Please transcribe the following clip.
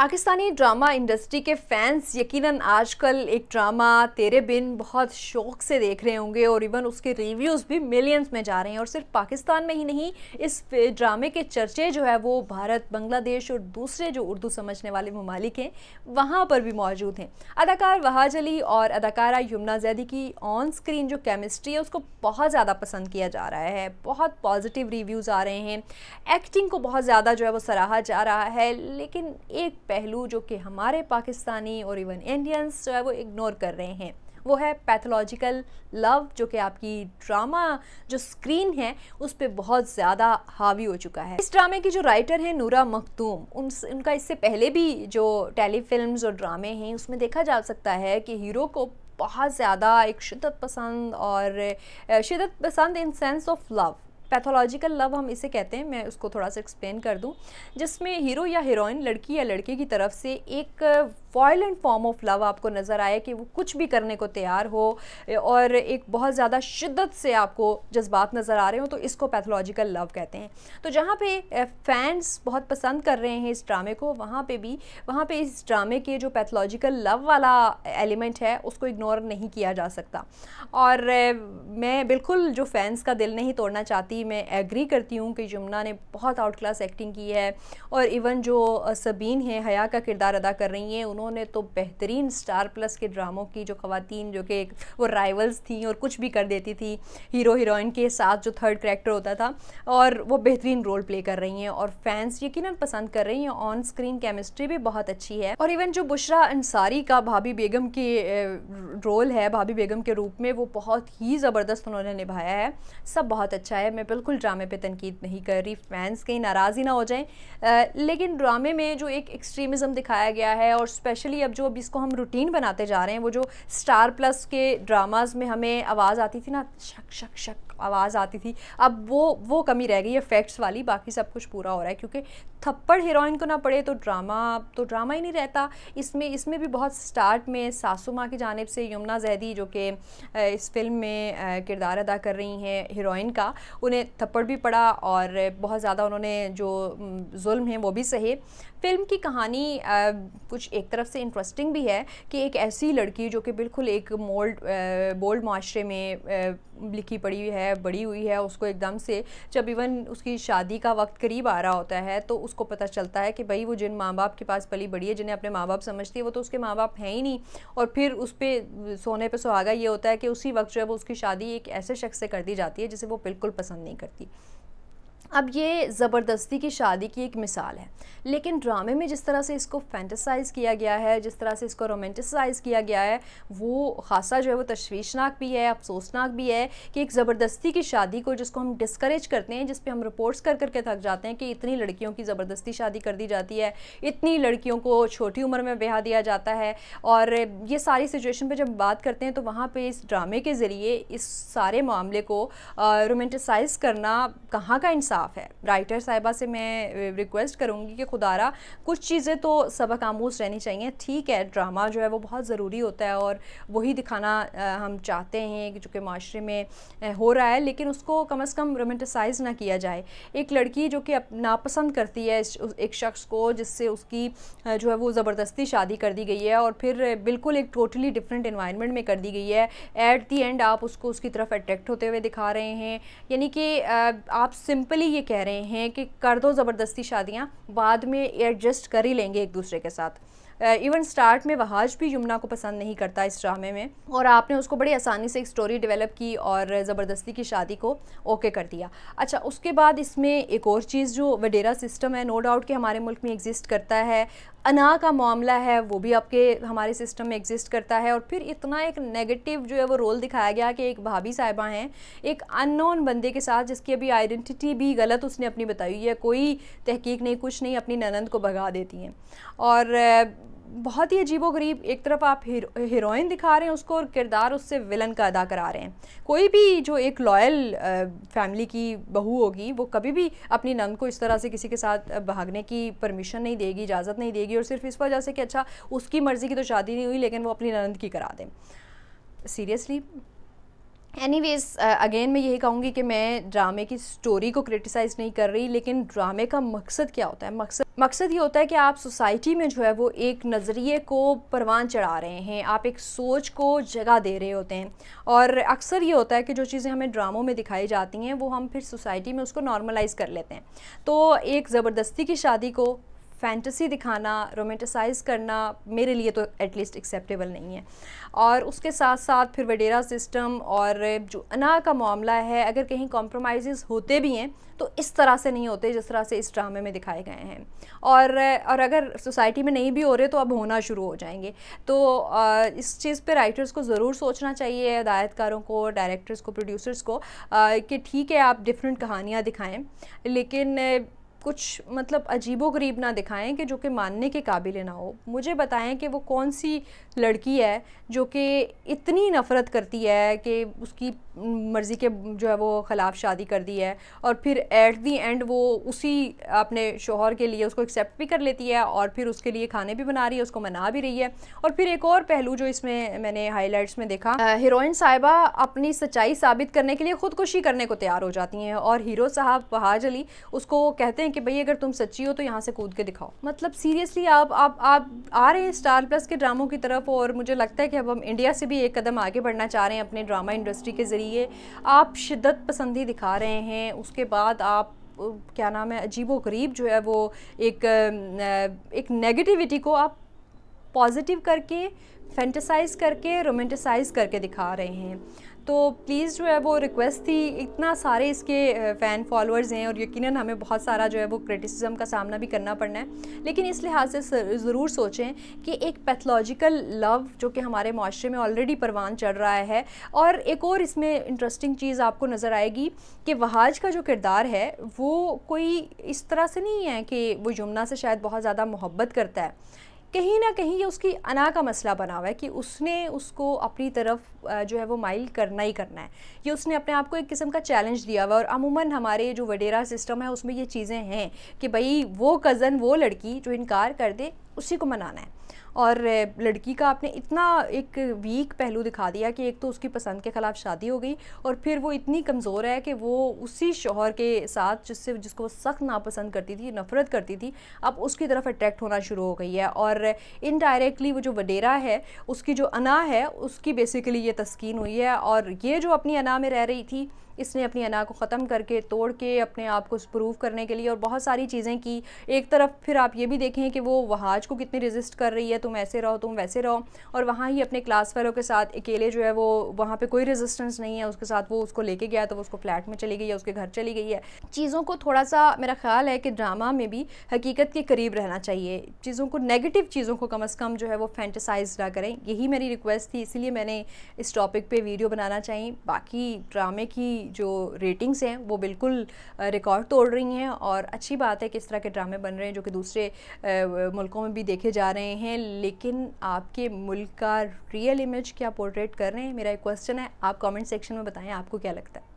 Pakistani drama industry के fans यकीनन आजकल एक ड्रामा तेरे बिन बहुत शौक से देख रहे होंगे और इवन उसके रिव्यूज़ भी मिलियंस में जा रहे हैं और सिर्फ पाकिस्तान में ही नहीं इस ड्रामे के चर्चे जो है वो भारत बांग्लादेश और दूसरे जो उर्दू समझने वाले ममालिक हैं वहाँ पर भी मौजूद हैं अदाकार वहाज अली और अदाकारा यमुना जैदी की ऑन स्क्रीन जो केमिस्ट्री है उसको बहुत ज़्यादा पसंद किया जा रहा है बहुत पॉजिटिव रिव्यूज़ आ रहे हैं एक्टिंग को बहुत ज़्यादा जो है वो सराहा जा रहा है लेकिन एक पहलू जो कि हमारे पाकिस्तानी और इवन इंडियंस जो है वो इग्नोर कर रहे हैं वो है पैथोलॉजिकल लव जो कि आपकी ड्रामा जो स्क्रीन है उस पर बहुत ज़्यादा हावी हो चुका है इस ड्रामे की जो राइटर हैं नूरा मखदूम उन उनका इससे पहले भी जो टेलीफिल्म और ड्रामे हैं उसमें देखा जा सकता है कि हीरो को बहुत ज़्यादा एक शिदत पसंद और शिदत पसंद in sense of love pathological love हम इसे कहते हैं मैं उसको थोड़ा सा एक्सप्लेन कर दूँ जिसमें हीरो या हीरोइन लड़की या लड़के की तरफ से एक वॉयलेंट फॉर्म ऑफ लव आपको नज़र आए कि वो कुछ भी करने को तैयार हो और एक बहुत ज़्यादा शिद्दत से आपको जज्बात नज़र आ रहे हो तो इसको पैथोलॉजिकल लव कहते हैं तो जहाँ पे फैंस बहुत पसंद कर रहे हैं इस ड्रामे को वहाँ पे भी वहाँ पे इस ड्रामे के जो पैथोलॉजिकल लव वाला एलिमेंट है उसको इग्नोर नहीं किया जा सकता और मैं बिल्कुल जो फैंस का दिल नहीं तोड़ना चाहती मैं एग्री करती हूँ कि यमुना ने बहुत आउट क्लास एक्टिंग की है और इवन जो सबीन है हया का किरदार अदा कर रही हैं उन्होंने तो बेहतरीन स्टार प्लस के ड्रामों की जो खातन जो कि वो राइवल्स थी और कुछ भी कर देती थी हीरो हीरोइन के साथ जो थर्ड करेक्टर होता था और वो बेहतरीन रोल प्ले कर रही हैं और फैंस यकीन पसंद कर रही हैं ऑन स्क्रीन केमिस्ट्री भी बहुत अच्छी है और इवन जो बुशरा अंसारी का भाभी बेगम के रोल है भाभी बेगम के रूप में वो बहुत ही ज़बरदस्त उन्होंने निभाया है सब बहुत अच्छा है मैं बिल्कुल ड्रामे पे तनकीद नहीं कर रही फैंस कहीं नाराज़ ही ना हो जाएं लेकिन ड्रामे में जो एक एक्सट्रीमिज़म दिखाया गया है और स्पेशली अब जो अब इसको हम रूटीन बनाते जा रहे हैं वो जो स्टार प्लस के ड्रामाज में हमें आवाज़ आती थी ना शक शक शक आवाज़ आती थी अब वो वो कमी रह गई है फैक्ट्स वाली बाकी सब कुछ पूरा हो रहा है क्योंकि थप्पड़ हीरोइन को ना पड़े तो ड्रामा तो ड्रामा ही नहीं रहता इसमें इसमें भी बहुत स्टार्ट में सासू माँ की जानब से यमुना जैदी जो कि इस फिल्म में किरदार अदा कर रही हैं हीरोइन का उन्हें थप्पड़ भी पड़ा और बहुत ज़्यादा उन्होंने जो जुल्म है वो भी सहे फिल्म की कहानी आ, कुछ एक तरफ से इंटरेस्टिंग भी है कि एक ऐसी लड़की जो कि बिल्कुल एक मोल्ड बोल्ड माशरे में आ, लिखी पड़ी है बड़ी हुई है उसको एकदम से जब इवन उसकी शादी का वक्त करीब आ रहा होता है तो उसको पता चलता है कि भाई वो जिन माँ बाप के पास पली बड़ी है जिन्हें अपने माँ बाप समझती है वो तो उसके माँ बाप हैं ही नहीं और फिर उस पर सोने पर सुहागा ये होता है कि उसी वक्त जो है वो उसकी शादी एक ऐसे शख्स से कर दी जाती है जिसे वो बिल्कुल पसंद नहीं करती अब ये ज़बरदस्ती की शादी की एक मिसाल है लेकिन ड्रामे में जिस तरह से इसको फैंटिसाइज़ किया गया है जिस तरह से इसको रोमांटिसाइज़ किया गया है वो खासा जो है वो तश्वीशनाक भी है अफसोसनाक भी है कि एक ज़बरदस्ती की शादी को जिसको हम डिस्करेज करते हैं जिसपे हम रिपोर्ट्स कर करके थक जाते हैं कि इतनी लड़कियों की ज़बरदस्ती शादी कर दी जाती है इतनी लड़कियों को छोटी उम्र में ब्याह दिया जाता है और ये सारी सिचुएशन पर जब बात करते हैं तो वहाँ पर इस ड्रामे के ज़रिए इस सारे मामले को रोमेंटिसाइज़ करना कहाँ का इंसाफ साफ है राइटर साहिबा से मैं रिक्वेस्ट करूँगी कि खुदारा कुछ चीज़ें तो सबक आमूज रहनी चाहिए ठीक है ड्रामा जो है वो बहुत ज़रूरी होता है और वही दिखाना हम चाहते हैं जो कि माशरे में हो रहा है लेकिन उसको कम अज़ कम रोमेंटिसाइज ना किया जाए एक लड़की जो कि नापसंद करती है एक शख्स को जिससे उसकी जो है वो ज़बरदस्ती शादी कर दी गई है और फिर बिल्कुल एक टोटली डिफरेंट इन्वायरमेंट में कर दी गई है एट दी एंड आप उसको उसकी तरफ अट्रैक्ट होते हुए दिखा रहे हैं यानी कि आप सिंपली ये कह रहे हैं कि कर दो ज़बरदस्ती शादियाँ बाद में एडजस्ट कर ही लेंगे एक दूसरे के साथ इवन uh, स्टार्ट में वहाज भी यमुना को पसंद नहीं करता इस ड्रामे में और आपने उसको बड़ी आसानी से एक स्टोरी डेवलप की और ज़बरदस्ती की शादी को ओके कर दिया अच्छा उसके बाद इसमें एक और चीज़ जो वडेरा सिस्टम है नो डाउट कि हमारे मुल्क में एग्जिस्ट करता है अना का मामला है वो भी आपके हमारे सिस्टम में एग्जिस्ट करता है और फिर इतना एक नेगेटिव जो है वो रोल दिखाया गया कि एक भाभी साहिबा हैं एक अननोन बंदे के साथ जिसकी अभी आइडेंटिटी भी गलत उसने अपनी बताई है कोई तहकीक नहीं कुछ नहीं अपनी ननंद को भगा देती हैं और बहुत ही अजीबो गरीब एक तरफ आप हीरोइन हिरो, दिखा रहे हैं उसको और किरदार उससे विलन का अदा करा रहे हैं कोई भी जो एक लॉयल फैमिली की बहू होगी वो कभी भी अपनी नंद को इस तरह से किसी के साथ भागने की परमिशन नहीं देगी इजाज़त नहीं देगी और सिर्फ इस वजह से कि अच्छा उसकी मर्ज़ी की तो शादी नहीं हुई लेकिन वो अपनी नंद की करा दें सीरियसली एनी वेज़ अगेन मैं यही कहूँगी कि मैं ड्रामे की स्टोरी को क्रिटिसाइज़ नहीं कर रही लेकिन ड्रामे का मकसद क्या होता है मकसद मकसद ये होता है कि आप सोसाइटी में जो है वो एक नज़रिए को परवान चढ़ा रहे हैं आप एक सोच को जगह दे रहे होते हैं और अक्सर ये होता है कि जो चीज़ें हमें ड्रामों में दिखाई जाती हैं वो हम फिर सोसाइटी में उसको नॉर्मलाइज़ कर लेते हैं तो एक ज़बरदस्ती की शादी को फैंटसी दिखाना रोमेंटिसाइज़ करना मेरे लिए तो एटलीस्ट एक्सेप्टेबल नहीं है और उसके साथ साथ फिर वडेरा सिस्टम और जो अना का मामला है अगर कहीं कॉम्प्रोमाइज़ होते भी हैं तो इस तरह से नहीं होते जिस तरह से इस ड्रामे में दिखाए गए हैं और और अगर सोसाइटी में नहीं भी हो रहे तो अब होना शुरू हो जाएंगे तो इस चीज़ पे राइटर्स को ज़रूर सोचना चाहिए हदायतकारों को डायरेक्टर्स को प्रोड्यूसर्स को कि ठीक है आप डिफरेंट कहानियाँ दिखाएँ लेकिन कुछ मतलब अजीबो गरीब ना दिखाएं कि जो कि मानने के काबिल ना हो मुझे बताएं कि वो कौन सी लड़की है जो कि इतनी नफ़रत करती है कि उसकी मर्ज़ी के जो है वो ख़िलाफ़ शादी कर दी है और फिर एट दी एंड वो उसी अपने शोहर के लिए उसको एक्सेप्ट भी कर लेती है और फिर उसके लिए खाने भी बना रही है उसको मना भी रही है और फिर एक और पहलू जो इसमें मैंने हाईलाइट्स में देखा हिरोइन साहिबा अपनी सच्चाई साबित करने के लिए ख़ुदकुशी करने को तैयार हो जाती हैं और हीरो साहब फहाज अली उसको कहते हैं हैं कि भाई अगर तुम सच्ची हो तो यहाँ से कूद के दिखाओ मतलब सीरियसली आप आप आप आ रहे हैं स्टार प्लस के ड्रामों की तरफ और मुझे लगता है कि अब हम इंडिया से भी एक कदम आगे बढ़ना चाह रहे हैं अपने ड्रामा इंडस्ट्री के ज़रिए आप शिद्दत पसंदी दिखा रहे हैं उसके बाद आप क्या नाम है अजीब गरीब जो है वो एक एक नेगेटिविटी को आप पॉजिटिव करके फैंटिसाइज़ करके रोमेंटिसाइज़ करके दिखा रहे हैं तो प्लीज़ जो है वो रिक्वेस्ट थी इतना सारे इसके फ़ैन फॉलोअर्स हैं और यकीनन हमें बहुत सारा जो है वो क्रिटिसिज्म का सामना भी करना पड़ना है लेकिन इस लिहाज से ज़रूर सोचें कि एक पैथोलॉजिकल लव जो कि हमारे माशरे में ऑलरेडी परवान चढ़ रहा है और एक और इसमें इंटरेस्टिंग चीज़ आपको नज़र आएगी कि वहाज का जो किरदार है वो कोई इस तरह से नहीं है कि वो यमुना से शायद बहुत ज़्यादा मोहब्बत करता है कहीं ना कहीं ये उसकी अना का मसला बना हुआ है कि उसने उसको अपनी तरफ जो है वो माइल करना ही करना है ये उसने अपने आप को एक किस्म का चैलेंज दिया हुआ और अमूमन हमारे जो वडेरा सिस्टम है उसमें ये चीज़ें हैं कि भाई वो कज़न वो लड़की जो इनकार कर दे उसी को मनाना है और लड़की का आपने इतना एक वीक पहलू दिखा दिया कि एक तो उसकी पसंद के ख़िलाफ़ शादी हो गई और फिर वो इतनी कमज़ोर है कि वो उसी शोहर के साथ जिससे जिसको वो सख्त नापसंद करती थी नफ़रत करती थी अब उसकी तरफ अट्रैक्ट होना शुरू हो गई है और इनडायरेक्टली वो जो वडेरा है उसकी जो अना है उसकी बेसिकली ये तस्किन हुई है और ये जो अपनी अना में रह रही थी इसने अपनी अना को ख़त्म करके तोड़ के अपने आप को प्रूव करने के लिए और बहुत सारी चीज़ें की एक तरफ फिर आप ये भी देखें कि वो वहाज को कितनी रजिस्ट कर रही है तुम ऐसे रहो तुम वैसे रहो और वहाँ ही अपने क्लास फेलो के साथ अकेले जो है वो वहाँ पर कोई रजिस्टेंस नहीं है उसके साथ वो उसको लेके गया तो वो उसको फ्लैट में चली गई या उसके घर चली गई है चीज़ों को थोड़ा सा मेरा ख्याल है कि ड्रामा में भी हकीकत के करीब रहना चाहिए चीज़ों को नेगेटिव चीज़ों को कम अज़ कम जो है वो फैंटिसाइज ना करें यही मेरी रिक्वेस्ट थी इसलिए मैंने इस टॉपिक पे वीडियो बनाना चाहिए बाकी ड्रामे की जो रेटिंग्स हैं वो बिल्कुल रिकॉर्ड तोड़ रही हैं और अच्छी बात है कि इस तरह के ड्रामे बन रहे हैं जो कि दूसरे मुल्कों में भी देखे जा रहे हैं लेकिन आपके मुल्क का रियल इमेज क्या पोर्ट्रेट कर रहे हैं मेरा एक क्वेश्चन है आप कमेंट सेक्शन में बताएं आपको क्या लगता है